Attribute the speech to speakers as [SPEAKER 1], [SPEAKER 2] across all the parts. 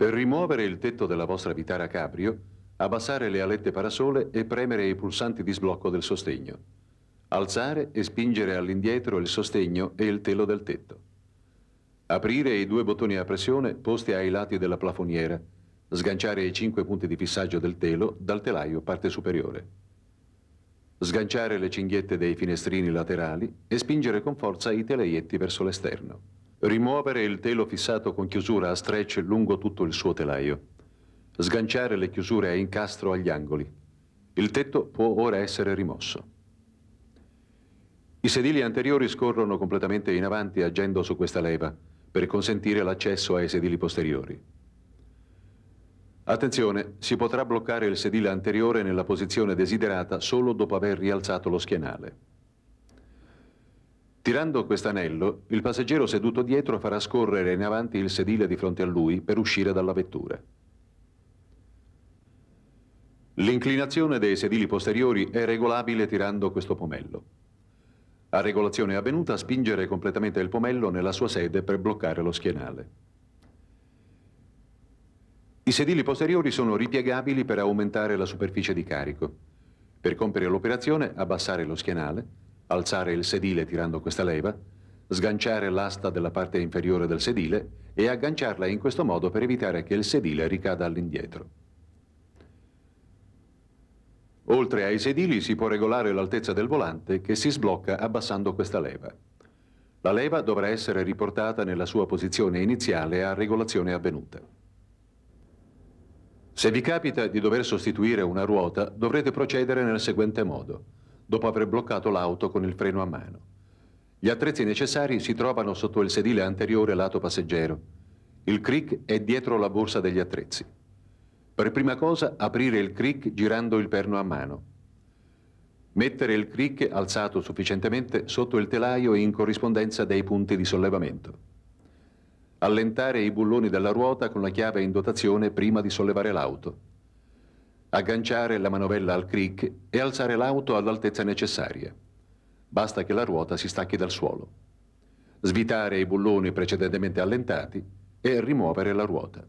[SPEAKER 1] Per rimuovere il tetto della vostra Vitara Cabrio, abbassare le alette parasole e premere i pulsanti di sblocco del sostegno. Alzare e spingere all'indietro il sostegno e il telo del tetto. Aprire i due bottoni a pressione posti ai lati della plafoniera. Sganciare i cinque punti di fissaggio del telo dal telaio parte superiore. Sganciare le cinghiette dei finestrini laterali e spingere con forza i telaietti verso l'esterno rimuovere il telo fissato con chiusura a stretch lungo tutto il suo telaio, sganciare le chiusure a incastro agli angoli. Il tetto può ora essere rimosso. I sedili anteriori scorrono completamente in avanti agendo su questa leva per consentire l'accesso ai sedili posteriori. Attenzione, si potrà bloccare il sedile anteriore nella posizione desiderata solo dopo aver rialzato lo schienale. Tirando quest'anello, il passeggero seduto dietro farà scorrere in avanti il sedile di fronte a lui per uscire dalla vettura. L'inclinazione dei sedili posteriori è regolabile tirando questo pomello. A regolazione avvenuta spingere completamente il pomello nella sua sede per bloccare lo schienale. I sedili posteriori sono ripiegabili per aumentare la superficie di carico. Per compiere l'operazione abbassare lo schienale alzare il sedile tirando questa leva, sganciare l'asta della parte inferiore del sedile e agganciarla in questo modo per evitare che il sedile ricada all'indietro. Oltre ai sedili si può regolare l'altezza del volante che si sblocca abbassando questa leva. La leva dovrà essere riportata nella sua posizione iniziale a regolazione avvenuta. Se vi capita di dover sostituire una ruota, dovrete procedere nel seguente modo dopo aver bloccato l'auto con il freno a mano. Gli attrezzi necessari si trovano sotto il sedile anteriore lato passeggero. Il crick è dietro la borsa degli attrezzi. Per prima cosa aprire il crick girando il perno a mano. Mettere il crick alzato sufficientemente sotto il telaio in corrispondenza dei punti di sollevamento. Allentare i bulloni della ruota con la chiave in dotazione prima di sollevare l'auto agganciare la manovella al crick e alzare l'auto all'altezza necessaria. Basta che la ruota si stacchi dal suolo. Svitare i bulloni precedentemente allentati e rimuovere la ruota.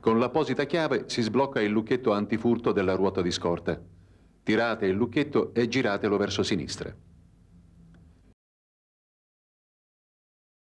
[SPEAKER 1] Con l'apposita chiave si sblocca il lucchetto antifurto della ruota di scorta. Tirate il lucchetto e giratelo verso sinistra.